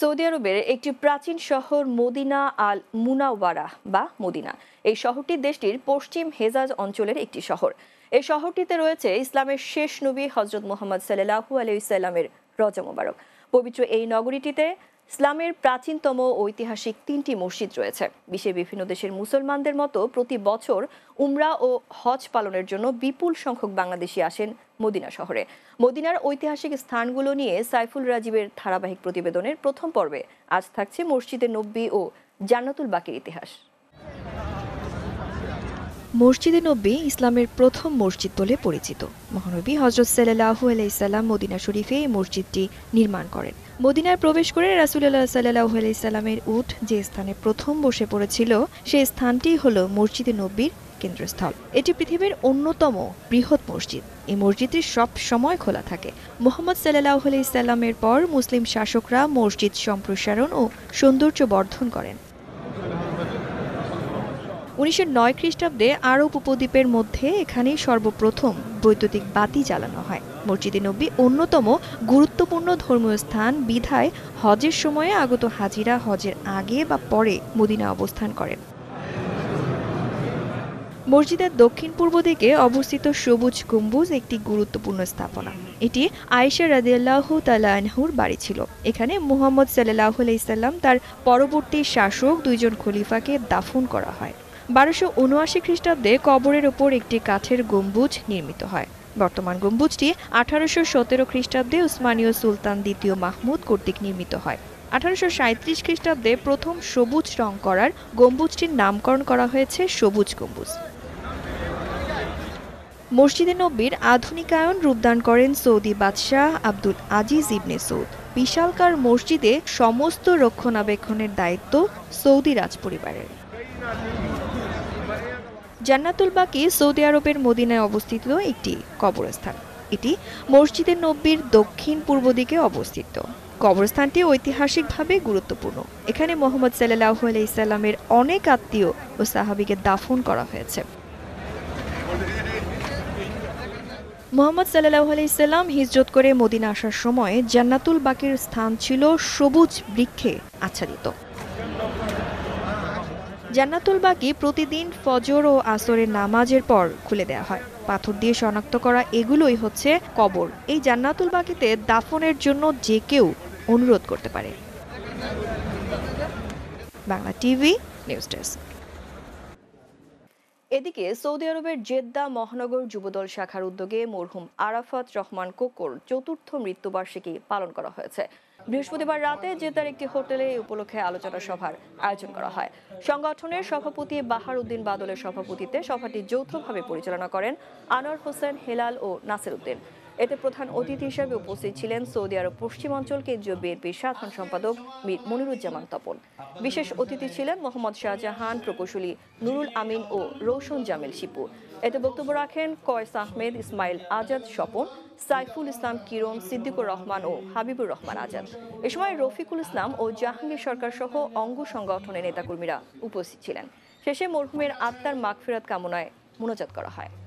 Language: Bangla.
সৌদি আরবের একটি প্রাচীন শহর মদিনা আল মুনাওয়ারা বা মদিনা এই শহরটি দেশটির পশ্চিম হেজাজ অঞ্চলের একটি শহর এই শহরটিতে রয়েছে ইসলামের শেষ নবী হজরত মোহাম্মদ সাল্লাহু আলাইসাল্লামের রজ মোবারক পবিত্র এই নগরীটিতে ইসলামের প্রাচীনতম ঐতিহাসিক তিনটি মসজিদ রয়েছে বিশ্বের বিভিন্ন দেশের মুসলমানদের মতো প্রতি বছর উমরা ও হজ পালনের জন্য বিপুল সংখ্যক বাংলাদেশি আসেন মদিনা শহরে মদিনার ঐতিহাসিক স্থানগুলো নিয়ে সাইফুল রাজীবের ধারাবাহিক প্রতিবেদনের প্রথম পর্বে আজ থাকছে মসজিদে নব্বী ও জান্নাতুল বাকির ইতিহাস মসজিদে নব্বী ইসলামের প্রথম মসজিদ বলে পরিচিত মহানবী হজরত সাল্লাহু আলাইসাল্লাম মদিনা শরীফে এই মসজিদটি নির্মাণ করেন মদিনায় প্রবেশ করে রাসুল্লাহ সাল্লাহু আলাইসাল্লামের উঠ যে স্থানে প্রথম বসে পড়েছিল সেই স্থানটি হল মসজিদে নব্বীর কেন্দ্রস্থল এটি পৃথিবীর অন্যতম বৃহৎ মসজিদ এই মসজিদটি সব সময় খোলা থাকে মোহাম্মদ সাল্লাহ ইসাল্লামের পর মুসলিম শাসকরা মসজিদ সম্প্রসারণ ও সৌন্দর্য বর্ধন করেন উনিশশো নয় খ্রিস্টাব্দে আরব উপদ্বীপের মধ্যে এখানেই সর্বপ্রথম বৈদ্যুতিক বাতি জ্বালানো হয় মসজিদে নব্বী অন্যতম গুরুত্বপূর্ণ ধর্মীয় স্থান বিধায় হজের সময়ে আগত হাজিরা হজের আগে বা পরে মদিনা অবস্থান করেন মসজিদের দক্ষিণ পূর্ব দিকে অবস্থিত সবুজ গম্বুজ একটি গুরুত্বপূর্ণ স্থাপনা এটি আয়েশা রাজিয়াল্লাহ তালাহুর বাড়ি ছিল এখানে মুহাম্মদ সাল্লাহ ইসাল্লাম তার পরবর্তী শাসক দুইজন খলিফাকে দাফন করা হয় বারোশো উনআশি খ্রিস্টাব্দে কবরের ওপর একটি কাঠের গম্বুজ নির্মিত হয় বর্তমান গম্বুজটি আঠারোশো সতেরো খ্রিস্টাব্দে উসমানীয় সুলতান দ্বিতীয় মাহমুদ কর্তৃক নির্মিত হয় আঠারোশো সাঁত্রিশ খ্রিস্টাব্দে প্রথম সবুজ রং করার গম্বুজটির নামকরণ করা হয়েছে সবুজ গম্বুজ মসজিদে নব্বীর আধুনিকায়ন রূপদান করেন সৌদি বাদশাহ আব্দুল আজিজ ইবনে সৌদ বিশালকার মসজিদে সমস্ত রক্ষণাবেক্ষণের দায়িত্ব সৌদি রাজ পরিবারের জান্নাতুল বাকি সৌদি আরবের মদিনায় অবস্থিত একটি কবরস্থান এটি মসজিদে নব্বীর দক্ষিণ পূর্ব দিকে অবস্থিত কবরস্থানটি ঐতিহাসিকভাবে গুরুত্বপূর্ণ এখানে মোহাম্মদ সাল্লাহ আলাইসাল্লামের অনেক আত্মীয় ও সাহাবিকে দাফন করা হয়েছে মোহাম্মদ সাল্লাহ আলাইসাল্লাম হিজরত করে মদিনা আসার সময় জান্নাতুল বাকির স্থান ছিল সবুজ বৃক্ষে আচ্ছাদিত জান্নাতুল বাকি প্রতিদিন ফজর ও আসরের নামাজের পর খুলে দেয়া হয় পাথর দিয়ে শনাক্ত করা এগুলোই হচ্ছে কবর এই জান্নাতুল বাকিতে দাফনের জন্য যে কেউ অনুরোধ করতে পারে বাংলা টিভি নিউজ ডেস্ক এদিকে সৌদি আরবের জেদ্দা মহানগর যুবদল শাখার উদ্যোগে মরহুম আরাফাত রহমান কোকর চতুর্থ মৃত্যুবার্ষিকী পালন করা হয়েছে বৃহস্পতিবার রাতে জেদ্দার একটি হোটেলে এই উপলক্ষে আলোচনা সভার আয়োজন করা হয় সংগঠনের সভাপতি বাহার উদ্দিন বাদলের সভাপতিতে সভাটি যৌথভাবে পরিচালনা করেন আনোয়ার হোসেন হেলাল ও নাসির উদ্দিন এতে প্রধান অতিথি হিসেবে উপস্থিত ছিলেন সৌদি আরব পশ্চিমাঞ্চল কেন্দ্রীয় বিএনপির সাধারণ সম্পাদক মীর মনিরুজ্জামান তপন বিশেষ অতিথি ছিলেন মোহাম্মদ শাহজাহান প্রকৌশলী নুরুল আমিন ও রৌশন জামিল শিপু এতে বক্তব্য রাখেন কয়েস আহমেদ ইসমাইল আজাদ স্বপন সাইফুল ইসলাম কিরণ সিদ্দিকুর রহমান ও হাবিবুর রহমান আজাদ এ সময় রফিকুল ইসলাম ও জাহাঙ্গীর সরকার সহ অঙ্গ সংগঠনের নেতাকর্মীরা উপস্থিত ছিলেন শেষে মরহুমের আত্মার মাগফিরাত কামনায় মোনাজাত করা হয়